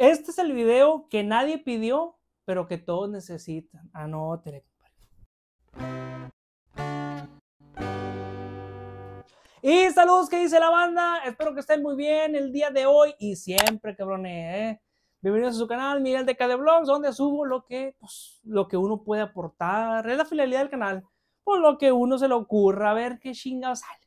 Este es el video que nadie pidió, pero que todos necesitan. Anótele, ah, compadre. Y saludos, que dice la banda? Espero que estén muy bien el día de hoy y siempre, cabrones. ¿eh? Bienvenidos a su canal, Miguel de KD donde subo lo que, pues, lo que uno puede aportar. Es la finalidad del canal. Por pues, lo que uno se le ocurra, a ver qué chingados sale.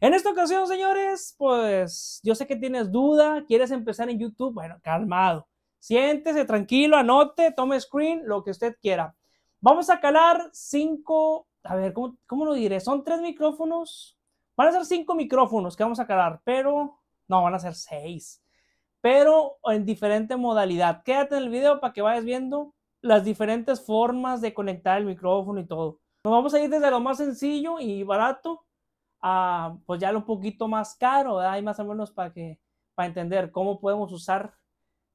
En esta ocasión, señores, pues yo sé que tienes duda, quieres empezar en YouTube, bueno, calmado. Siéntese tranquilo, anote, tome screen, lo que usted quiera. Vamos a calar cinco, a ver, ¿cómo, cómo lo diré? Son tres micrófonos. Van a ser cinco micrófonos que vamos a calar, pero no, van a ser seis. Pero en diferente modalidad. Quédate en el video para que vayas viendo las diferentes formas de conectar el micrófono y todo. Nos vamos a ir desde lo más sencillo y barato pues ya lo un poquito más caro, Hay más o menos para que, para entender cómo podemos usar,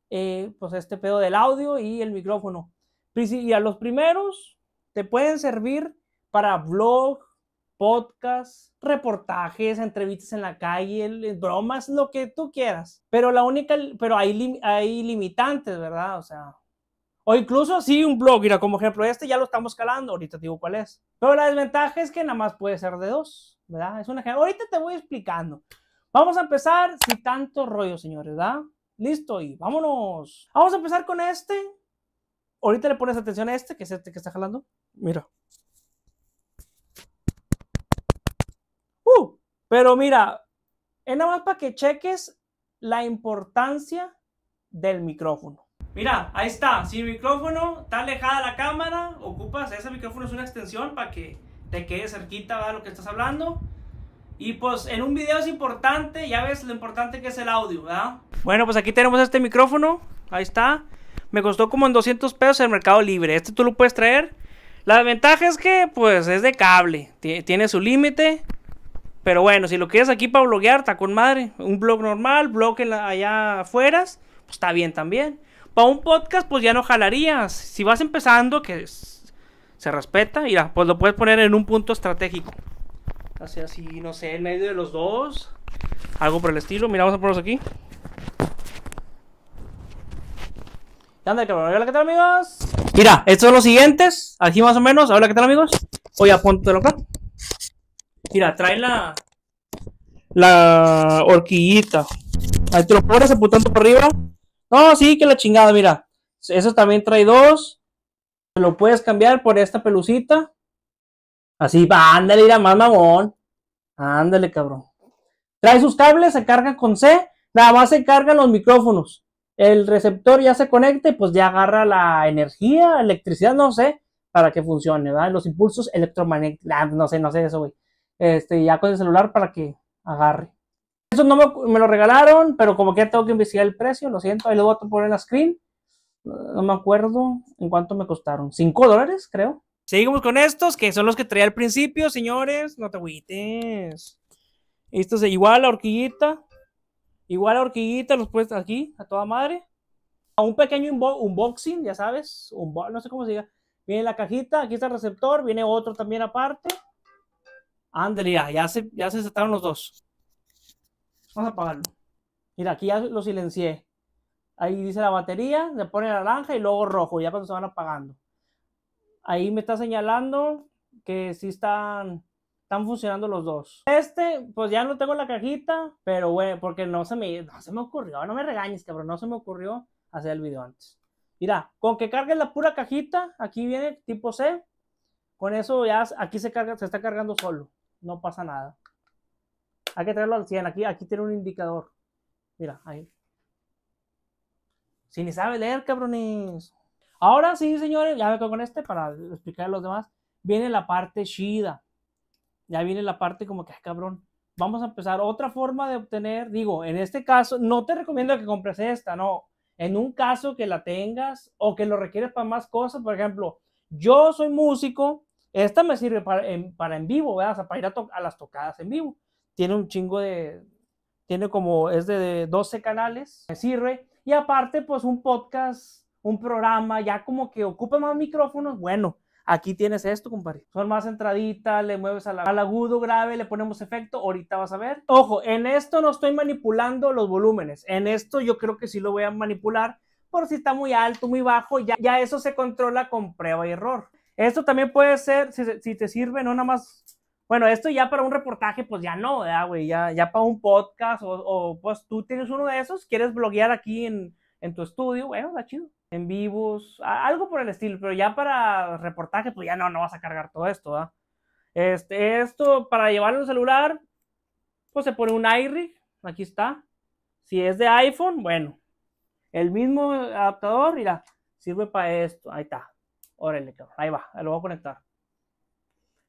eh, pues este pedo del audio y el micrófono. Y a los primeros te pueden servir para blog, podcast, reportajes, entrevistas en la calle, bromas, lo que tú quieras. Pero la única, pero hay, hay limitantes, ¿verdad? O sea, o incluso sí un blog, mira, como ejemplo, este ya lo estamos calando, ahorita te digo cuál es. Pero la desventaja es que nada más puede ser de dos. ¿verdad? Es una Ahorita te voy explicando. Vamos a empezar sin tanto rollo, señores, ¿verdad? Listo y vámonos. Vamos a empezar con este. Ahorita le pones atención a este, que es este que está jalando. Mira. Uh, pero mira, es nada más para que cheques la importancia del micrófono. Mira, ahí está, sin micrófono, está alejada la cámara, ocupas, ese micrófono es una extensión para que te quede cerquita, ¿verdad? Lo que estás hablando. Y pues en un video es importante, ya ves lo importante que es el audio, ¿verdad? Bueno, pues aquí tenemos este micrófono, ahí está. Me costó como en 200 pesos en Mercado Libre. Este tú lo puedes traer. La ventaja es que pues es de cable, tiene su límite. Pero bueno, si lo quieres aquí para bloguear, está con madre. Un blog normal, blog allá afuera, pues está bien también. Para un podcast, pues ya no jalarías. Si vas empezando, que se respeta y pues lo puedes poner en un punto estratégico. Así, así no sé, en medio de los dos, algo por el estilo. Mira, vamos a ponerlos aquí. Anda, cabrón. Hola, ¿qué tal, amigos? Mira, estos son los siguientes. Aquí más o menos. Hola, ¿qué tal, amigos? Voy a de acá. Mira, trae la. La horquillita. Ahí te lo pones apuntando por arriba. No, sí, que la chingada, mira. Eso también trae dos lo puedes cambiar por esta pelucita. Así, va, ándale, ir más mamón. Ándale, cabrón. Trae sus cables, se carga con C, nada más se cargan los micrófonos. El receptor ya se conecta y pues ya agarra la energía, electricidad, no sé, para que funcione, ¿verdad? Los impulsos electromagnéticos, no sé, no sé eso, güey. Este, ya con el celular para que agarre. Eso no me, me, lo regalaron, pero como que ya tengo que investigar el precio, lo siento, ahí lo voy a poner en la screen no me acuerdo en cuánto me costaron. Cinco dólares, creo. Seguimos con estos, que son los que traía al principio, señores. No te agüites. Esto es igual a la horquillita. Igual a la horquillita, los puestos aquí, a toda madre. A un pequeño unboxing, ya sabes. Un no sé cómo se diga. Viene la cajita, aquí está el receptor, viene otro también aparte. Andrea, ya, se, ya se sentaron los dos. Vamos a apagarlo. Mira, aquí ya lo silencié. Ahí dice la batería, Le pone naranja y luego rojo, ya cuando se van apagando. Ahí me está señalando que sí están, están funcionando los dos. Este, pues ya no tengo la cajita, pero bueno, porque no se me, no se me ocurrió, no me regañes, cabrón, no se me ocurrió hacer el video antes. Mira, con que cargues la pura cajita, aquí viene tipo C. Con eso ya aquí se carga, se está cargando solo. No pasa nada. Hay que traerlo al 100. Aquí, aquí tiene un indicador. Mira, ahí. Si ni sabe leer, cabrones. Ahora sí, señores, ya me con este para explicar a los demás. Viene la parte chida. Ya viene la parte como que, cabrón, vamos a empezar. Otra forma de obtener, digo, en este caso, no te recomiendo que compres esta, no. En un caso que la tengas o que lo requieres para más cosas, por ejemplo, yo soy músico, esta me sirve para en, para en vivo, ¿verdad? para ir a, las tocadas en vivo. Tiene un chingo de, tiene como, es de 12 canales, me sirve. Y aparte, pues un podcast, un programa, ya como que ocupa más micrófonos, bueno, aquí tienes esto, compadre. Son más entraditas, le mueves al, al, agudo, grave, le ponemos efecto, ahorita vas a ver. Ojo, en esto no estoy manipulando los volúmenes, en esto yo creo que sí lo voy a manipular, por si está muy alto, muy bajo, ya, ya eso se controla con prueba y error. Esto también puede ser, si, si te sirve, no nada más bueno, esto ya para un reportaje, pues ya no, Ya, para un podcast o, pues tú tienes uno de esos, quieres bloguear aquí en, tu estudio, bueno, está chido. En vivos, algo por el estilo, pero ya para reportaje, pues ya no, no vas a cargar todo esto, ¿verdad? Este, esto para llevarlo en celular, pues se pone un iRig, aquí está. Si es de iPhone, bueno, el mismo adaptador, mira, sirve para esto, ahí está. Órale, ahí va, lo voy a conectar.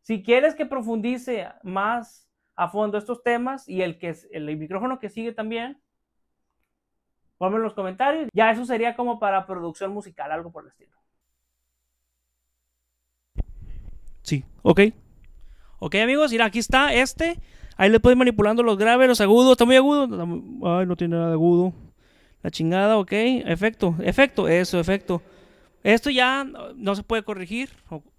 Si quieres que profundice más a fondo estos temas y el, que, el micrófono que sigue también, ponme en los comentarios. Ya eso sería como para producción musical, algo por el estilo. Sí, ok. Ok, amigos, mira, aquí está este. Ahí le puedes manipulando los graves, los agudos. Está muy agudo. Ay, no tiene nada de agudo. La chingada, ok. Efecto, efecto, eso, efecto. Esto ya no se puede corregir.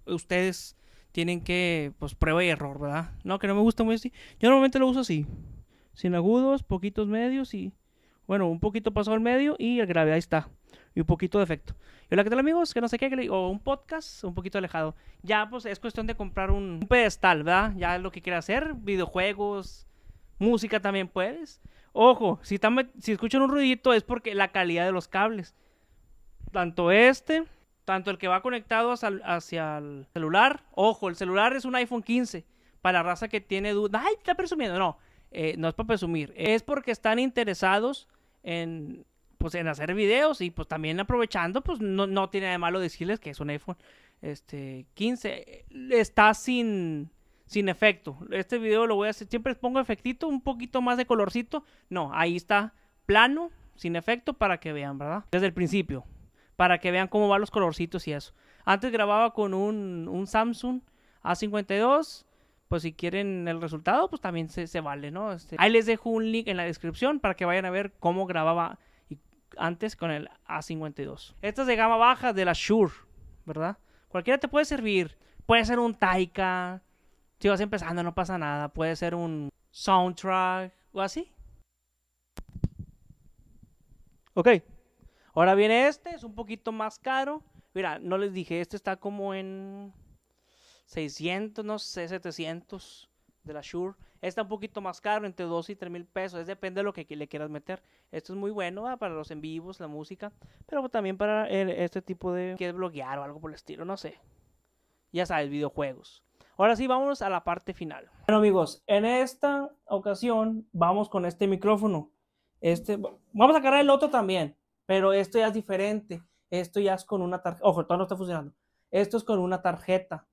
Ustedes tienen que, pues, prueba y error, ¿verdad? No, que no me gusta muy así. Yo normalmente lo uso así. Sin agudos, poquitos medios y, bueno, un poquito pasado al medio y el gravedad ahí está. Y un poquito de efecto. Y hola, ¿qué tal amigos? Que no sé qué, o un podcast un poquito alejado. Ya, pues, es cuestión de comprar un, un pedestal, ¿verdad? Ya es lo que quiera hacer, videojuegos, música también puedes. Ojo, si, si escuchan un ruidito es porque la calidad de los cables. Tanto este tanto el que va conectado hacia el celular. Ojo, el celular es un iPhone 15. Para raza que tiene duda ¡Ay, está presumiendo! No, eh, no es para presumir. Es porque están interesados en, pues, en hacer videos y pues también aprovechando, pues no, no tiene de malo decirles que es un iPhone este, 15. Eh, está sin, sin efecto. Este video lo voy a hacer, siempre les pongo efectito, un poquito más de colorcito. No, ahí está plano, sin efecto, para que vean, ¿verdad? Desde el principio para que vean cómo van los colorcitos y eso. Antes grababa con un, Samsung A52. Pues si quieren el resultado, pues también se, vale, ¿no? Este, ahí les dejo un link en la descripción para que vayan a ver cómo grababa antes con el A52. Esta es de gama baja de la Shure, ¿verdad? Cualquiera te puede servir. Puede ser un Taika. Si vas empezando no pasa nada. Puede ser un soundtrack o así. Ok, Ahora viene este, es un poquito más caro. Mira, no les dije, este está como en 600, no sé, 700 de la Shure. Está un poquito más caro, entre 2 y 3 mil pesos. Es depende de lo que le quieras meter. Esto es muy bueno para los en vivos, la música, pero pues también para este tipo de... Quieres bloguear o algo por el estilo, no sé. Ya sabes, videojuegos. Ahora sí, vámonos a la parte final. Bueno amigos, en esta ocasión vamos con este micrófono. Este, vamos a cargar el otro también. Pero esto ya es diferente. Esto ya es con una tarjeta. Ojo, todo no está funcionando. Esto es con una tarjeta.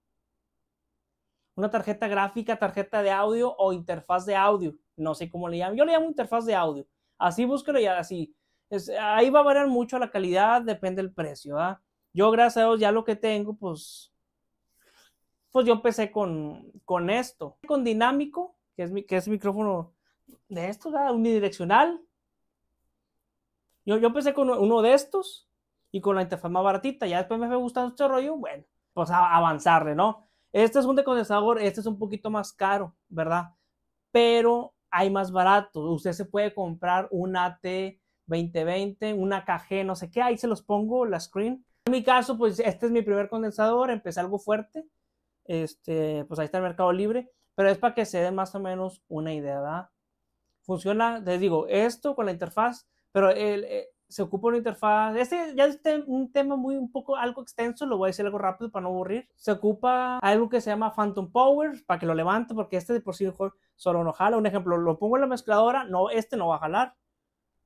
Una tarjeta gráfica, tarjeta de audio o interfaz de audio. No sé cómo le llaman. Yo le llamo interfaz de audio. Así búsquelo y así. ahí va a variar mucho la calidad, depende del precio. ¿ah? Yo, gracias a Dios, ya lo que tengo, pues. Pues yo empecé con, con esto. Con dinámico, que es, mi, que es micrófono de esto, unidireccional yo, yo empecé con uno de estos y con la interfaz más baratita. Ya después me fue gustando este rollo, bueno, pues avanzarle, ¿no? Este es un condensador, este es un poquito más caro, ¿verdad? Pero hay más barato. Usted se puede comprar un AT 2020, una KG, no sé qué. Ahí se los pongo la screen. En mi caso, pues este es mi primer condensador. Empecé algo fuerte. Este, pues ahí está el Mercado Libre. Pero es para que se dé más o menos una idea, da Funciona, les digo, esto con la interfaz pero eh, se ocupa una interfaz, este ya es un tema muy un poco algo extenso, lo voy a decir algo rápido para no aburrir, se ocupa algo que se llama Phantom Power para que lo levante porque este de por sí solo no jala, un ejemplo, lo pongo en la mezcladora, no, este no va a jalar,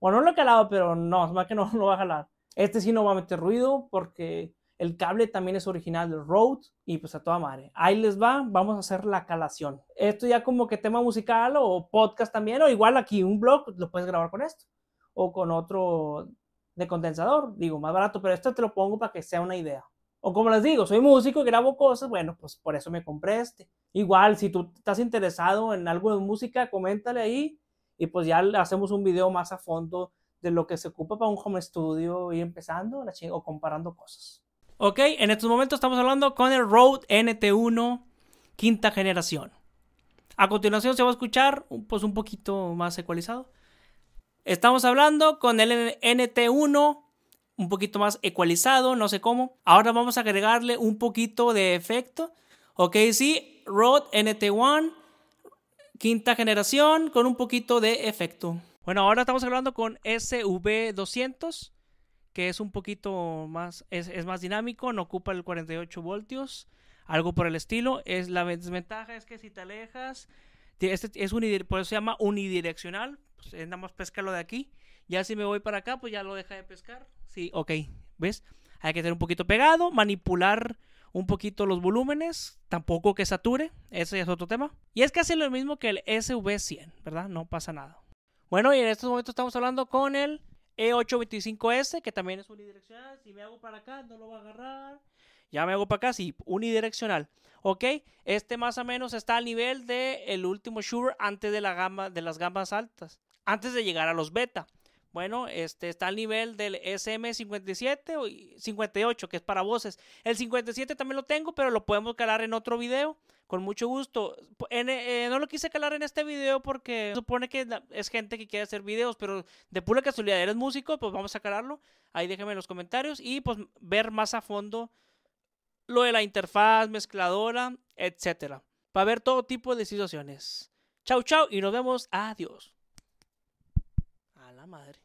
bueno, no lo he calado, pero no, es más que no, lo va a jalar, este sí no va a meter ruido porque el cable también es original del Rode y pues a toda madre. Ahí les va, vamos a hacer la calación. Esto ya como que tema musical o podcast también, o igual aquí un blog, lo puedes grabar con esto o con otro de condensador, digo, más barato, pero esto te lo pongo para que sea una idea. O como les digo, soy músico y grabo cosas, bueno, pues por eso me compré este. Igual, si tú estás interesado en algo de música, coméntale ahí y pues ya hacemos un video más a fondo de lo que se ocupa para un home studio y empezando o comparando cosas. Ok, en estos momentos estamos hablando con el Rode NT1 quinta generación. A continuación se va a escuchar pues un poquito más ecualizado Estamos hablando con el NT1 un poquito más ecualizado, no sé cómo. Ahora vamos a agregarle un poquito de efecto. Ok, sí, Rode NT1, quinta generación, con un poquito de efecto. Bueno, ahora estamos hablando con SV200, que es un poquito más, es, más dinámico, no ocupa el 48 voltios, algo por el estilo. Es, la desventaja es que si te alejas, este es por eso se llama unidireccional. Pues, nada más pescarlo de aquí. Ya si me voy para acá, pues ya lo deja de pescar. Sí, ok. ¿Ves? Hay que tener un poquito pegado, manipular un poquito los volúmenes, tampoco que sature, ese es otro tema. Y es casi lo mismo que el SV100, ¿verdad? No pasa nada. Bueno, y en estos momentos estamos hablando con el E825S, que también es unidireccional. Si me hago para acá, no lo va a agarrar ya me hago para acá, sí, unidireccional. ¿Ok? Este más o menos está al nivel del el último Shure antes de, la gama, de las gamas altas, antes de llegar a los beta. Bueno, este está al nivel del SM57 o 58, que es para voces. El 57 también lo tengo, pero lo podemos calar en otro video. Con mucho gusto. Eh, no lo quise calar en este video porque supone que es gente que quiere hacer videos, pero de pura casualidad eres músico, pues vamos a calarlo. Ahí déjenme en los comentarios y pues ver más a fondo lo de la interfaz, mezcladora, etcétera, Para ver todo tipo de situaciones. Chau, chau y nos vemos. Adiós. A la madre.